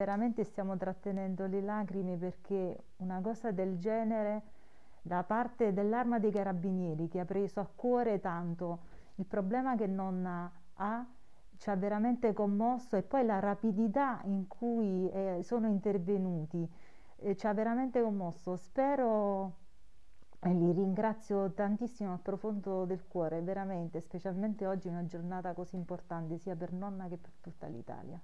veramente stiamo trattenendo le lacrime perché una cosa del genere da parte dell'arma dei carabinieri che ha preso a cuore tanto il problema che nonna ha ci ha veramente commosso e poi la rapidità in cui eh, sono intervenuti eh, ci ha veramente commosso spero e li ringrazio tantissimo al profondo del cuore veramente specialmente oggi in una giornata così importante sia per nonna che per tutta l'Italia